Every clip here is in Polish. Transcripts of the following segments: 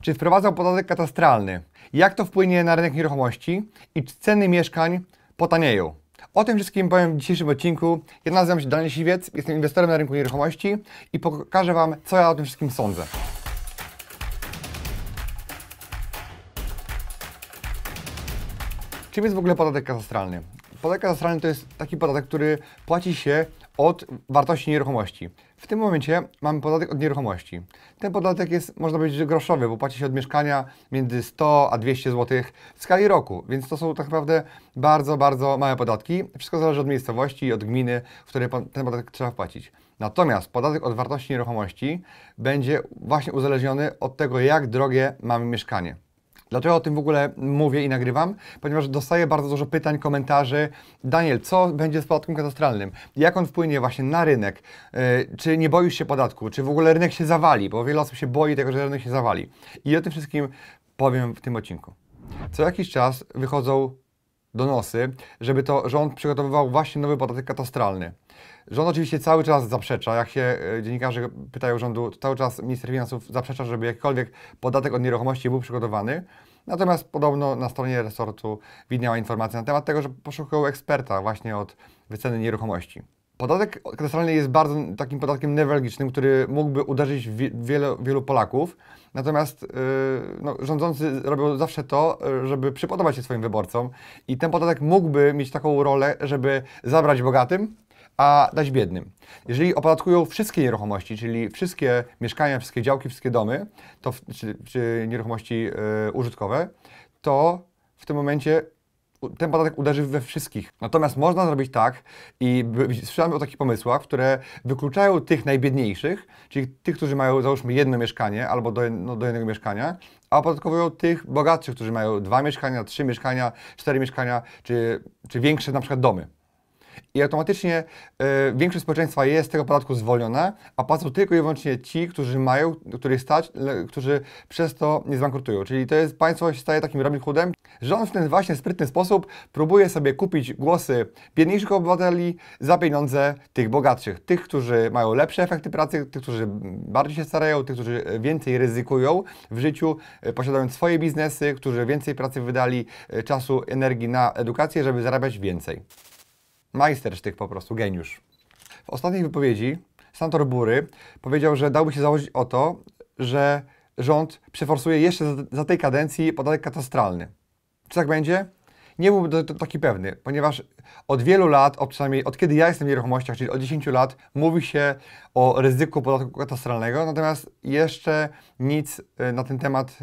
czy wprowadzał podatek katastralny, jak to wpłynie na rynek nieruchomości i czy ceny mieszkań potanieją. O tym wszystkim powiem w dzisiejszym odcinku. Ja nazywam się Daniel Siwiec, jestem inwestorem na rynku nieruchomości i pokażę Wam, co ja o tym wszystkim sądzę. Czym jest w ogóle podatek katastralny? Podatek katastralny to jest taki podatek, który płaci się od wartości nieruchomości. W tym momencie mamy podatek od nieruchomości. Ten podatek jest, można powiedzieć, groszowy, bo płaci się od mieszkania między 100 a 200 zł w skali roku, więc to są tak naprawdę bardzo, bardzo małe podatki. Wszystko zależy od miejscowości i od gminy, w której ten podatek trzeba wpłacić. Natomiast podatek od wartości nieruchomości będzie właśnie uzależniony od tego, jak drogie mamy mieszkanie. Dlaczego o tym w ogóle mówię i nagrywam? Ponieważ dostaję bardzo dużo pytań, komentarzy. Daniel, co będzie z podatkiem katastralnym? Jak on wpłynie właśnie na rynek? E, czy nie boisz się podatku? Czy w ogóle rynek się zawali? Bo wiele osób się boi tego, że rynek się zawali. I o tym wszystkim powiem w tym odcinku. Co jakiś czas wychodzą donosy, żeby to rząd przygotowywał właśnie nowy podatek katastralny. Rząd oczywiście cały czas zaprzecza, jak się e, dziennikarze pytają rządu, cały czas minister finansów zaprzecza, żeby jakikolwiek podatek od nieruchomości był przygotowany. Natomiast podobno na stronie resortu widniała informacja na temat tego, że poszukują eksperta właśnie od wyceny nieruchomości. Podatek katastralny jest bardzo takim podatkiem newralgicznym, który mógłby uderzyć w wielu, wielu Polaków. Natomiast yy, no, rządzący robią zawsze to, e, żeby przypodobać się swoim wyborcom i ten podatek mógłby mieć taką rolę, żeby zabrać bogatym, a dać biednym. Jeżeli opodatkują wszystkie nieruchomości, czyli wszystkie mieszkania, wszystkie działki, wszystkie domy, to, czy, czy nieruchomości e, użytkowe, to w tym momencie ten podatek uderzy we wszystkich. Natomiast można zrobić tak, i słyszałem o takich pomysłach, które wykluczają tych najbiedniejszych, czyli tych, którzy mają załóżmy jedno mieszkanie albo do, no, do jednego mieszkania, a opodatkowują tych bogatszych, którzy mają dwa mieszkania, trzy mieszkania, cztery mieszkania, czy, czy większe na przykład domy i automatycznie y, większość społeczeństwa jest z tego podatku zwolniona, a płacą tylko i wyłącznie ci, którzy mają, których stać, le, którzy przez to nie zbankrutują. Czyli to jest państwo się staje takim Robin Hoodem, że on w ten właśnie sprytny sposób próbuje sobie kupić głosy biedniejszych obywateli za pieniądze tych bogatszych, tych, którzy mają lepsze efekty pracy, tych, którzy bardziej się starają, tych, którzy więcej ryzykują w życiu, e, posiadając swoje biznesy, którzy więcej pracy wydali, e, czasu, energii na edukację, żeby zarabiać więcej majstersztyk po prostu, geniusz. W ostatniej wypowiedzi Santor Bury powiedział, że dałby się założyć o to, że rząd przeforsuje jeszcze za, za tej kadencji podatek katastralny. Czy tak będzie? Nie byłbym taki pewny, ponieważ od wielu lat, od przynajmniej od kiedy ja jestem w nieruchomościach, czyli od 10 lat, mówi się o ryzyku podatku katastralnego, natomiast jeszcze nic e, na ten temat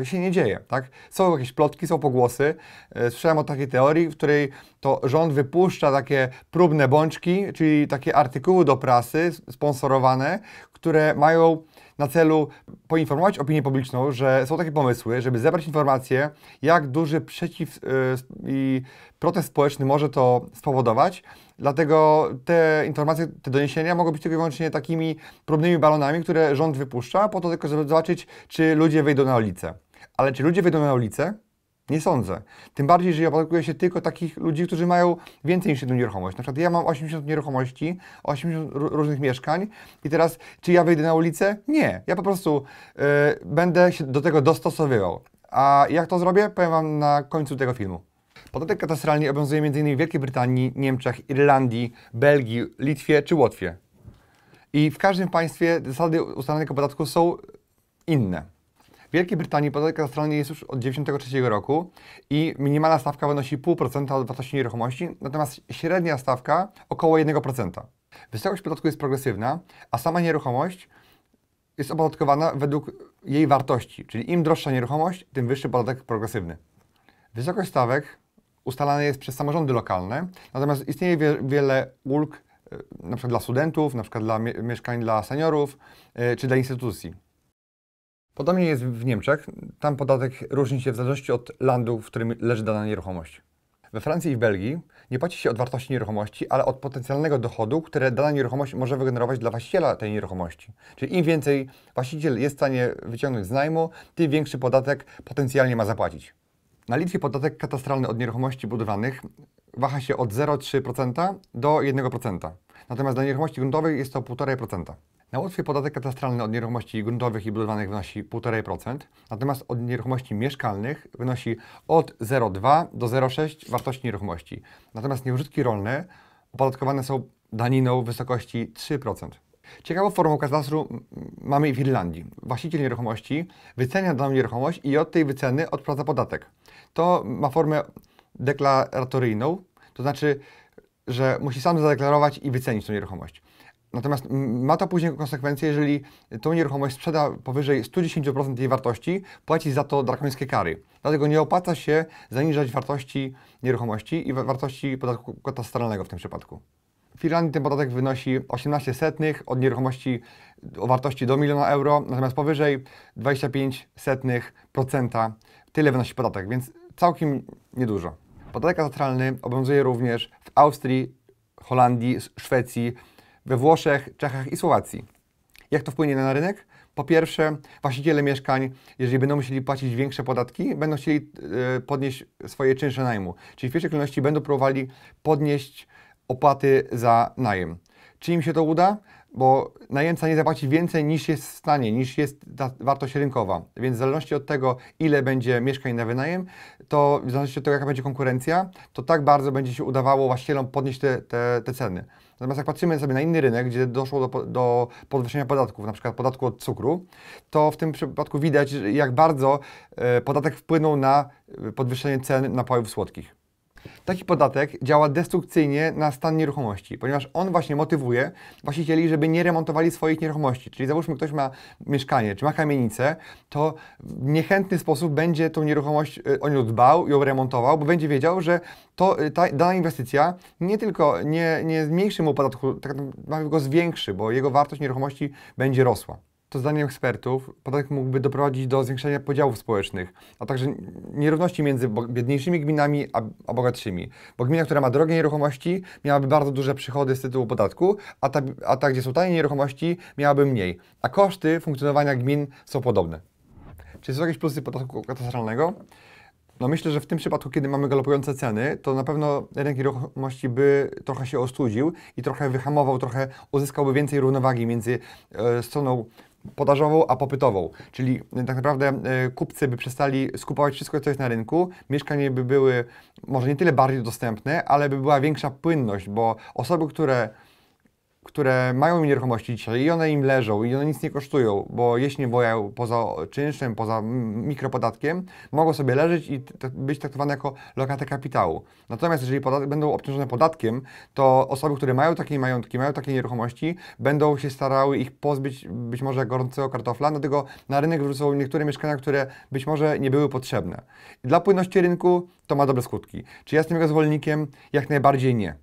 e, się nie dzieje. Tak? Są jakieś plotki, są pogłosy. E, słyszałem o takiej teorii, w której to rząd wypuszcza takie próbne bączki, czyli takie artykuły do prasy sponsorowane, które mają na celu poinformować opinię publiczną, że są takie pomysły, żeby zebrać informacje, jak duży przeciw i yy, protest społeczny może to spowodować. Dlatego te informacje, te doniesienia mogą być tylko i wyłącznie takimi próbnymi balonami, które rząd wypuszcza, po to tylko, żeby zobaczyć, czy ludzie wyjdą na ulicę. Ale czy ludzie wyjdą na ulicę? Nie sądzę. Tym bardziej, że opodatkuje się tylko takich ludzi, którzy mają więcej niż jedną nieruchomość. Na przykład ja mam 80 nieruchomości, 80 różnych mieszkań i teraz czy ja wyjdę na ulicę? Nie. Ja po prostu yy, będę się do tego dostosowywał. A jak to zrobię? Powiem Wam na końcu tego filmu. Podatek katastralny obowiązuje m.in. w Wielkiej Brytanii, Niemczech, Irlandii, Belgii, Litwie czy Łotwie. I w każdym państwie zasady ustalanego podatku są inne. W Wielkiej Brytanii podatek katastralny jest już od 1993 roku i minimalna stawka wynosi 0,5% od wartości nieruchomości, natomiast średnia stawka około 1%. Wysokość podatku jest progresywna, a sama nieruchomość jest opodatkowana według jej wartości, czyli im droższa nieruchomość, tym wyższy podatek progresywny. Wysokość stawek ustalane jest przez samorządy lokalne, natomiast istnieje wie, wiele ulg e, na przykład dla studentów, na przykład dla mieszkań dla seniorów e, czy dla instytucji. Podobnie jest w Niemczech. Tam podatek różni się w zależności od landu, w którym leży dana nieruchomość. We Francji i w Belgii nie płaci się od wartości nieruchomości, ale od potencjalnego dochodu, które dana nieruchomość może wygenerować dla właściciela tej nieruchomości. Czyli im więcej właściciel jest w stanie wyciągnąć z najmu, tym większy podatek potencjalnie ma zapłacić. Na Litwie podatek katastralny od nieruchomości budowanych waha się od 0,3% do 1%. Natomiast dla nieruchomości gruntowych jest to 1,5%. Na Łotwie podatek katastralny od nieruchomości gruntowych i budowlanych wynosi 1,5%, natomiast od nieruchomości mieszkalnych wynosi od 0,2 do 0,6 wartości nieruchomości. Natomiast nieużytki rolne opodatkowane są daniną w wysokości 3%. Ciekawą formą katastru mamy w Irlandii. Właściciel nieruchomości wycenia daną nieruchomość i od tej wyceny odprowadza podatek to ma formę deklaratoryjną, to znaczy, że musi sam zadeklarować i wycenić tą nieruchomość. Natomiast ma to później konsekwencje, jeżeli tą nieruchomość sprzeda powyżej 110% jej wartości, płaci za to drakońskie kary. Dlatego nie opłaca się zaniżać wartości nieruchomości i wartości podatku katastralnego w tym przypadku. W Irlandii ten podatek wynosi 18 setnych od nieruchomości o wartości do miliona euro, natomiast powyżej 25 setnych procenta tyle wynosi podatek, więc całkiem niedużo. Podatek azotralny obowiązuje również w Austrii, Holandii, Szwecji, we Włoszech, Czechach i Słowacji. Jak to wpłynie na rynek? Po pierwsze, właściciele mieszkań, jeżeli będą musieli płacić większe podatki, będą chcieli e, podnieść swoje czynsze najmu. Czyli w pierwszej kolejności będą próbowali podnieść opłaty za najem. Czy im się to uda? bo najemca nie zapłaci więcej niż jest w stanie, niż jest ta wartość rynkowa. Więc w zależności od tego, ile będzie mieszkań na wynajem, to w zależności od tego, jaka będzie konkurencja, to tak bardzo będzie się udawało właścicielom podnieść te, te, te ceny. Natomiast jak patrzymy sobie na inny rynek, gdzie doszło do, do podwyższenia podatków, na przykład podatku od cukru, to w tym przypadku widać, jak bardzo e, podatek wpłynął na e, podwyższenie cen napojów słodkich. Taki podatek działa destrukcyjnie na stan nieruchomości, ponieważ on właśnie motywuje właścicieli, żeby nie remontowali swoich nieruchomości. Czyli załóżmy, ktoś ma mieszkanie, czy ma kamienicę, to w niechętny sposób będzie tą nieruchomość, y, o nią dbał, ją remontował, bo będzie wiedział, że to, y, ta, dana inwestycja nie tylko nie, nie zmniejszy mu podatku, tak go zwiększy, bo jego wartość nieruchomości będzie rosła to zdaniem ekspertów podatek mógłby doprowadzić do zwiększenia podziałów społecznych, a także nierówności między biedniejszymi gminami a, a bogatszymi. Bo gmina, która ma drogie nieruchomości, miałaby bardzo duże przychody z tytułu podatku, a ta, a ta gdzie są tanie nieruchomości, miałaby mniej. A koszty funkcjonowania gmin są podobne. Czy są jakieś plusy podatku katastralnego? No myślę, że w tym przypadku, kiedy mamy galopujące ceny, to na pewno rynek nieruchomości by trochę się ostudził i trochę wyhamował, trochę uzyskałby więcej równowagi między e, stroną podażową, a popytową. Czyli y, tak naprawdę y, kupcy by przestali skupować wszystko, co jest na rynku, mieszkania by były może nie tyle bardziej dostępne, ale by była większa płynność, bo osoby, które które mają nieruchomości dzisiaj i one im leżą i one nic nie kosztują, bo jeśli nie wojają poza czynszem, poza mikropodatkiem, mogą sobie leżeć i być traktowane jako lokaty kapitału. Natomiast jeżeli będą obciążone podatkiem, to osoby, które mają takie majątki, mają takie nieruchomości, będą się starały ich pozbyć być może gorącego kartofla, dlatego na rynek wrócą niektóre mieszkania, które być może nie były potrzebne. Dla płynności rynku to ma dobre skutki. Czy ja jestem jego zwolennikiem? Jak najbardziej nie.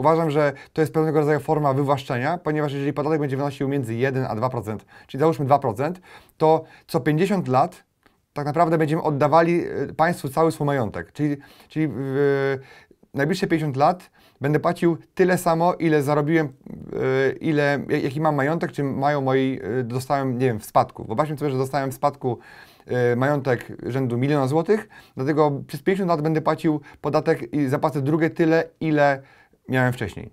Uważam, że to jest pewnego rodzaju forma wywłaszczenia, ponieważ jeżeli podatek będzie wynosił między 1 a 2%, czyli załóżmy 2%, to co 50 lat tak naprawdę będziemy oddawali e, państwu cały swój majątek. Czyli, czyli w najbliższe 50 lat będę płacił tyle samo, ile zarobiłem, e, ile, jaki mam majątek, czy mają moi, e, dostałem, nie wiem, w spadku. Wyobraźmy sobie, że dostałem w spadku majątek rzędu miliona złotych, dlatego przez 50 lat będę płacił podatek i zapłacę drugie tyle, ile miałem wcześniej.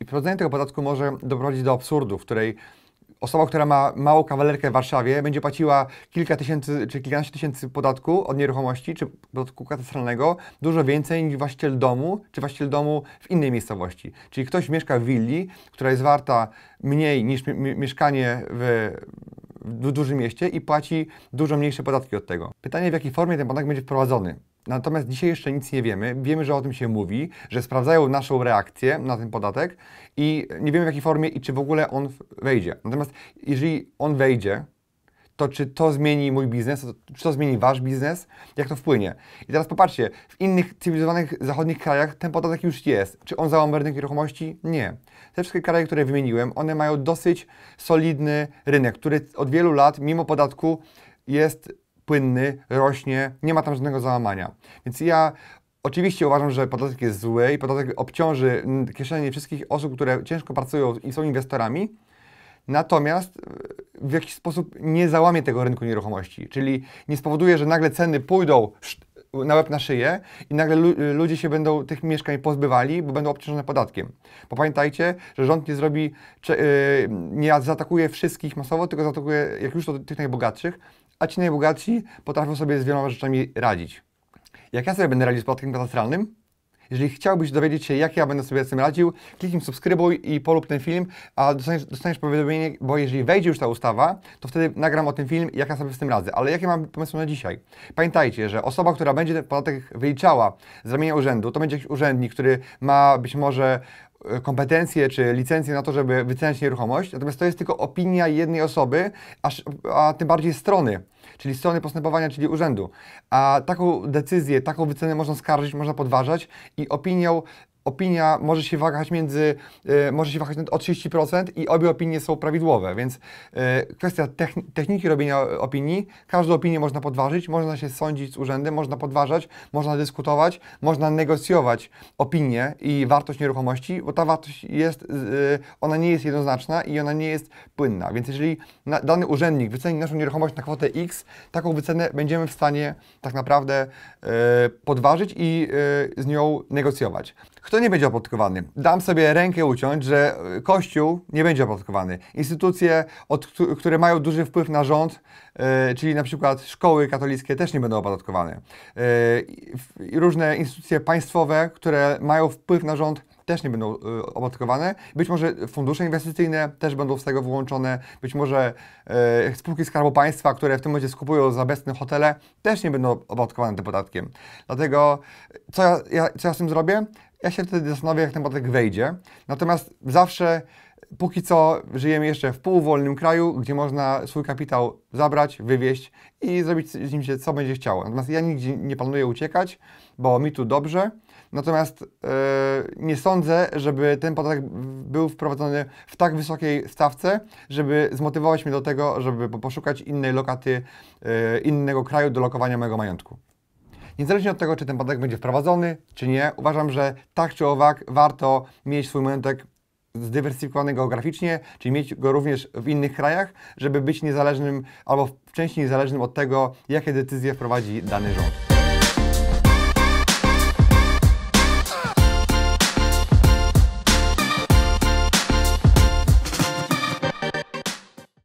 I wprowadzenie tego podatku może doprowadzić do absurdu, w której osoba, która ma małą kawalerkę w Warszawie, będzie płaciła kilka tysięcy czy kilkanaście tysięcy podatku od nieruchomości czy podatku katastralnego dużo więcej niż właściciel domu czy właściciel domu w innej miejscowości. Czyli ktoś mieszka w willi, która jest warta mniej niż mieszkanie w, w dużym mieście i płaci dużo mniejsze podatki od tego. Pytanie, w jakiej formie ten podatek będzie wprowadzony. Natomiast dzisiaj jeszcze nic nie wiemy. Wiemy, że o tym się mówi, że sprawdzają naszą reakcję na ten podatek i nie wiemy w jakiej formie i czy w ogóle on wejdzie. Natomiast jeżeli on wejdzie, to czy to zmieni mój biznes, czy to zmieni wasz biznes, jak to wpłynie. I teraz popatrzcie, w innych cywilizowanych zachodnich krajach ten podatek już jest. Czy on załamał rynek nieruchomości? Nie. Te wszystkie kraje, które wymieniłem, one mają dosyć solidny rynek, który od wielu lat, mimo podatku, jest płynny, rośnie, nie ma tam żadnego załamania. Więc ja Oczywiście uważam, że podatek jest zły i podatek obciąży mm, kieszenie wszystkich osób, które ciężko pracują i są inwestorami. Natomiast e, w jakiś sposób nie załamie tego rynku nieruchomości, czyli nie spowoduje, że nagle ceny pójdą na łeb na szyję i nagle e, ludzie się będą tych mieszkań pozbywali, bo będą obciążone podatkiem. Bo pamiętajcie, że rząd nie zrobi, e, nie zaatakuje wszystkich masowo, tylko zaatakuje, jak już to tych najbogatszych, a ci najbogatsi potrafią sobie z wieloma rzeczami radzić. Jak ja sobie będę radził z podatkiem katastralnym? Jeżeli chciałbyś dowiedzieć się, jak ja będę sobie z tym radził, kliknij subskrybuj i polub ten film, a dostaniesz, dostaniesz powiadomienie, bo jeżeli wejdzie już ta ustawa, to wtedy nagram o tym film, jak ja sobie z tym radzę. Ale jakie mam pomysły na dzisiaj? Pamiętajcie, że osoba, która będzie ten podatek wyliczała z ramienia urzędu, to będzie jakiś urzędnik, który ma być może e, kompetencje czy licencje na to, żeby wyceniać nieruchomość, natomiast to jest tylko opinia jednej osoby, a, a tym bardziej strony czyli strony postępowania, czyli urzędu. A taką decyzję, taką wycenę można skarżyć, można podważać i opinią opinia może się wahać między, e, może się wahać o 30% i obie opinie są prawidłowe, więc e, kwestia techniki robienia opinii, każdą opinię można podważyć, można się sądzić z urzędem, można podważać, można dyskutować, można negocjować opinię i wartość nieruchomości, bo ta wartość jest, e, ona nie jest jednoznaczna i ona nie jest płynna, więc jeżeli dany urzędnik wyceni naszą nieruchomość na kwotę X, taką wycenę będziemy w stanie tak naprawdę podważyć i z nią negocjować. Kto nie będzie opodatkowany? Dam sobie rękę uciąć, że y, Kościół nie będzie opodatkowany. Instytucje, od, które mają duży wpływ na rząd, y, czyli na przykład szkoły katolickie, też nie będą opodatkowane. Y, różne instytucje państwowe, które mają wpływ na rząd, też nie będą y, opodatkowane. Być może fundusze inwestycyjne też będą z tego wyłączone. Być może spółki Skarbu Państwa, które w tym momencie skupują za bezcne hotele, też nie będą opodatkowane tym podatkiem. Dlatego co ja, ja, co ja z tym zrobię? Ja się wtedy zastanawiam, jak ten podatek wejdzie. Natomiast zawsze, póki co, żyjemy jeszcze w półwolnym kraju, gdzie można swój kapitał zabrać, wywieźć i zrobić z nim się, co będzie chciało. Natomiast ja nigdzie nie planuję uciekać, bo mi tu dobrze. Natomiast yy, nie sądzę, żeby ten podatek był wprowadzony w tak wysokiej stawce, żeby zmotywować mnie do tego, żeby poszukać innej lokaty, yy, innego kraju do lokowania mojego majątku. Niezależnie od tego, czy ten podatek będzie wprowadzony, czy nie, uważam, że tak czy owak warto mieć swój majątek zdywersyfikowany geograficznie, czyli mieć go również w innych krajach, żeby być niezależnym albo w części niezależnym od tego, jakie decyzje wprowadzi dany rząd.